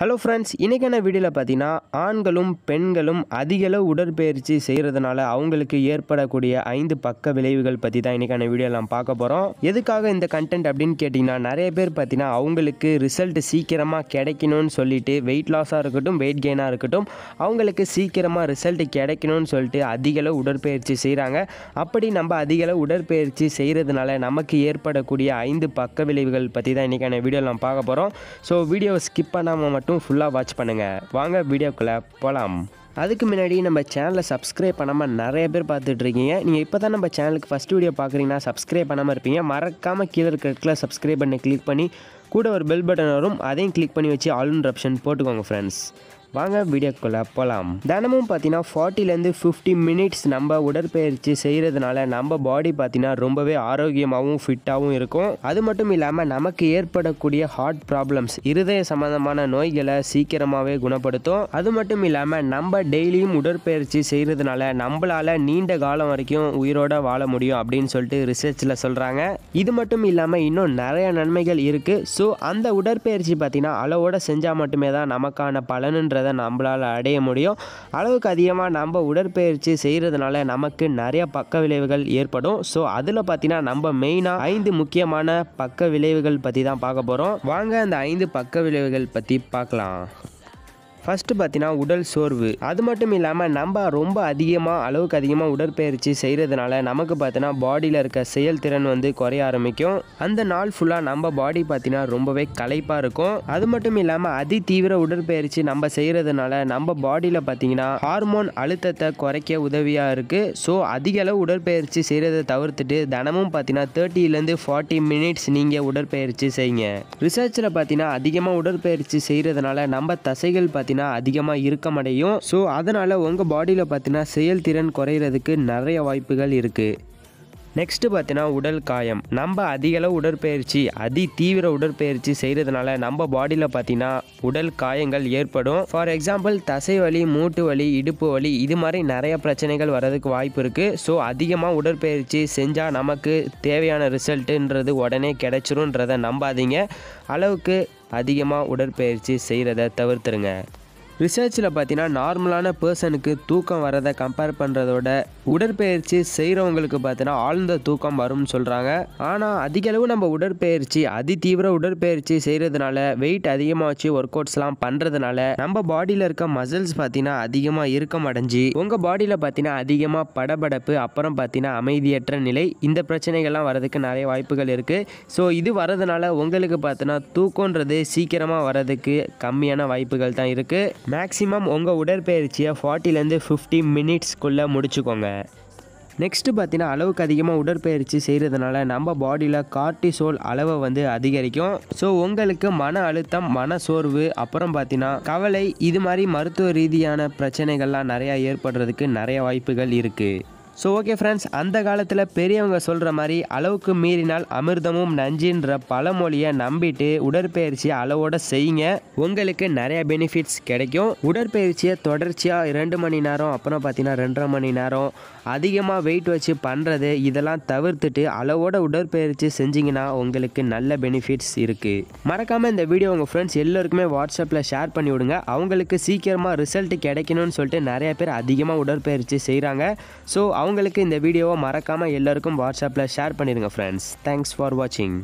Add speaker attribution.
Speaker 1: hello friends இன்றைக்கான வீடியோவில் பார்த்தீங்கன்னா ஆண்களும் பெண்களும் அதிகளவு உடற்பயிற்சி செய்கிறதுனால அவங்களுக்கு ஏற்படக்கூடிய ஐந்து பக்க விளைவுகள் பற்றி தான் இன்றைக்கான வீடியோ நான் பார்க்க போகிறோம் எதுக்காக இந்த கண்டென்ட் அப்படின்னு கேட்டிங்கன்னா நிறைய பேர் பார்த்தீங்கன்னா அவங்களுக்கு ரிசல்ட் சீக்கிரமாக கிடைக்கணும்னு சொல்லிட்டு வெயிட் லாஸாக இருக்கட்டும் வெயிட் கெயினாக இருக்கட்டும் அவங்களுக்கு சீக்கிரமாக ரிசல்ட் கிடைக்கணும்னு சொல்லிட்டு அதிகளவு உடற்பயிற்சி செய்கிறாங்க அப்படி நம்ம அதிகளவு உடற்பயிற்சி செய்கிறதுனால நமக்கு ஏற்படக்கூடிய ஐந்து பக்க விளைவுகள் பற்றி தான் இன்றைக்கான வீடியோ நான் பார்க்க போகிறோம் ஸோ வீடியோவை ஸ்கிப் பண்ணாமல் மட்டும் மட்டும் ஃபுல்லாக வாட்ச் பண்ணுங்கள் வாங்க வீடியோக்குள்ளே போகலாம் அதுக்கு முன்னாடி நம்ம சேனலை சப்ஸ்கிரைப் பண்ணாமல் நிறைய பேர் பார்த்துட்ருக்கீங்க நீங்கள் இப்போ தான் நம்ம சேனலுக்கு ஃபஸ்ட் வீடியோ பார்க்குறீங்கன்னா சப்ஸ்கிரைப் பண்ணாமல் இருப்பீங்க மறக்காமல் கீழே இருக்கிற சப்ஸ்கிரைப் பண்ணி கிளிக் பண்ணி கூட ஒரு பெல் பட்டன் வரும் அதையும் கிளிக் பண்ணி வச்சு ஆல்ன்ற ஆப்ஷன் போட்டுக்கோங்க ஃப்ரெண்ட்ஸ் வாங்க வீடியோக்குள்ளே போகலாம் தினமும் பார்த்தீங்கன்னா ஃபார்ட்டிலேருந்து ஃபிஃப்டி மினிட்ஸ் நம்ம உடற்பயிற்சி செய்கிறதுனால நம்ம பாடி பார்த்தீங்கன்னா ரொம்பவே ஆரோக்கியமாகவும் ஃபிட்டாகவும் இருக்கும் அது மட்டும் இல்லாமல் நமக்கு ஏற்படக்கூடிய ஹார்ட் ப்ராப்ளம்ஸ் இருதய சம்பந்தமான நோய்களை சீக்கிரமாகவே குணப்படுத்தும் அது மட்டும் இல்லாமல் நம்ம டெய்லியும் உடற்பயிற்சி செய்கிறதுனால நம்மளால் நீண்ட காலம் வரைக்கும் உயிரோட வாழ முடியும் அப்படின்னு சொல்லிட்டு ரிசர்ச்சில் சொல்கிறாங்க இது மட்டும் இல்லாமல் இன்னும் நிறைய நன்மைகள் இருக்குது ஸோ அந்த உடற்பயிற்சி பார்த்தீங்கன்னா அளவோட செஞ்சால் மட்டுமே தான் நமக்கான பலனுன்ற அப்படிங்கிறத நம்மளால் அடைய முடியும் அளவுக்கு அதிகமாக நம்ம உடற்பயிற்சி செய்கிறதுனால நமக்கு நிறைய பக்க விளைவுகள் ஏற்படும் ஸோ அதில் பார்த்தீங்கன்னா நம்ம மெயினாக ஐந்து முக்கியமான பக்க விளைவுகள் பற்றி தான் பார்க்க போகிறோம் வாங்க அந்த ஐந்து பக்க விளைவுகள் பற்றி பார்க்கலாம் ஃபஸ்ட்டு பார்த்தீங்கன்னா உடல் சோர்வு அது மட்டும் இல்லாமல் நம்ம ரொம்ப அதிகமாக அளவுக்கு அதிகமாக உடற்பயிற்சி செய்கிறதுனால நமக்கு பார்த்தீங்கன்னா பாடியில் இருக்க செயல்திறன் வந்து குறைய ஆரம்பிக்கும் அந்த நாள் ஃபுல்லாக நம்ம பாடி பார்த்தீங்கன்னா ரொம்பவே களைப்பாக இருக்கும் அது மட்டும் இல்லாமல் அதி தீவிர உடற்பயிற்சி நம்ம செய்கிறதுனால நம்ம பாடியில் பார்த்தீங்கன்னா ஹார்மோன் அழுத்தத்தை குறைக்க உதவியாக இருக்குது ஸோ அதிக அளவு உடற்பயிற்சி செய்கிறத தவிர்த்துட்டு தினமும் பார்த்தீங்கன்னா தேர்ட்டிலேருந்து ஃபார்ட்டி மினிட்ஸ் நீங்கள் உடற்பயிற்சி செய்யுங்க ரிசர்ச்சில் பார்த்தீங்கன்னா அதிகமாக உடற்பயிற்சி செய்கிறதுனால நம்ம தசைகள் பார்த்தீங்கன்னா பார்த்தீங்கன்னா அதிகமாக இருக்கமடையும் ஸோ அதனால் உங்கள் பாடியில் பார்த்தீங்கன்னா செயல்திறன் குறையிறதுக்கு நிறைய வாய்ப்புகள் இருக்குது நெக்ஸ்ட்டு பார்த்தீங்கன்னா உடல் காயம் நம்ம அதிகளவு உடற்பயிற்சி அதி தீவிர உடற்பயிற்சி செய்கிறதுனால நம்ம பாடியில் பார்த்தீங்கன்னா உடல் காயங்கள் ஏற்படும் ஃபார் எக்ஸாம்பிள் தசை வலி மூட்டு வலி இடுப்பு வலி இது மாதிரி நிறைய பிரச்சனைகள் வர்றதுக்கு வாய்ப்பு இருக்குது ஸோ அதிகமாக உடற்பயிற்சி செஞ்சால் நமக்கு தேவையான ரிசல்ட்டுன்றது உடனே கிடைச்சிரும்ன்றதை நம்பாதீங்க அளவுக்கு அதிகமாக உடற்பயிற்சி செய்கிறத தவிர்த்துருங்க ரிசர்ச்சில் பார்த்தீங்கன்னா நார்மலான பர்சனுக்கு தூக்கம் வரதை கம்பேர் பண்ணுறதோட உடற்பயிற்சி செய்கிறவங்களுக்கு பார்த்தீங்கன்னா ஆழ்ந்த தூக்கம் வரும்னு சொல்கிறாங்க ஆனால் அதிகளவு நம்ம உடற்பயிற்சி அதி தீவிர உடற்பயிற்சி செய்கிறதுனால வெயிட் அதிகமாக வச்சு ஒர்க் அவுட்ஸ்லாம் பண்ணுறதுனால நம்ம பாடியில் இருக்க மசில்ஸ் பார்த்தீங்கன்னா அதிகமாக இறுக்கம் அடைஞ்சு உங்கள் பாடியில் பார்த்தீங்கன்னா அதிகமாக படபடப்பு அப்புறம் பார்த்தீங்கன்னா அமைதியற்ற நிலை இந்த பிரச்சனைகள்லாம் வரதுக்கு நிறைய வாய்ப்புகள் இருக்குது ஸோ இது வரதுனால உங்களுக்கு பார்த்தீங்கன்னா தூக்கன்றது சீக்கிரமாக வரதுக்கு கம்மியான வாய்ப்புகள் தான் இருக்குது மேக்ஸிமம் உங்கள் உடற்பயிற்சியை ஃபார்ட்டிலேருந்து ஃபிஃப்டி மினிட்ஸ்க்குள்ளே முடிச்சுக்கோங்க நெக்ஸ்ட்டு பார்த்தீங்கன்னா அளவுக்கு அதிகமாக உடற்பயிற்சி செய்கிறதுனால நம்ம பாடியில் கார்டிசோல் அளவை வந்து அதிகரிக்கும் ஸோ உங்களுக்கு மன அழுத்தம் மன சோர்வு அப்புறம் பார்த்தீங்கன்னா கவலை இது மாதிரி மருத்துவ ரீதியான பிரச்சனைகள்லாம் நிறையா ஏற்படுறதுக்கு நிறைய வாய்ப்புகள் இருக்குது ஸோ ஓகே ஃப்ரெண்ட்ஸ் அந்த காலத்தில் பெரியவங்க சொல்கிற மாதிரி அளவுக்கு மீறினால் அமிர்தமும் நஞ்சுன்ற பழமொழியை நம்பிட்டு உடற்பயிற்சியை அளவோட செய்யுங்க உங்களுக்கு நிறைய பெனிஃபிட்ஸ் கிடைக்கும் உடற்பயிற்சியை தொடர்ச்சியாக ரெண்டு மணி நேரம் அப்புறம் பார்த்தீங்கன்னா ரெண்டரை மணி நேரம் அதிகமாக வெயிட் வச்சு பண்ணுறது இதெல்லாம் தவிர்த்துட்டு அளவோட உடற்பயிற்சி செஞ்சிங்கன்னா உங்களுக்கு நல்ல பெனிஃபிட்ஸ் இருக்குது மறக்காமல் இந்த வீடியோ உங்கள் ஃப்ரெண்ட்ஸ் எல்லோருக்குமே வாட்ஸ்அப்பில் ஷேர் பண்ணி விடுங்க அவங்களுக்கு சீக்கிரமாக ரிசல்ட் கிடைக்கணும்னு சொல்லிட்டு நிறைய பேர் அதிகமாக உடற்பயிற்சி செய்கிறாங்க ஸோ அவங்க அவங்களுக்கு இந்த வீடியோவை மறக்காமல் எல்லாருக்கும் வாட்ஸ்அப்பில் ஷேர் பண்ணிடுங்க ஃப்ரெண்ட்ஸ் தேங்க்ஸ் ஃபார் வாட்சிங்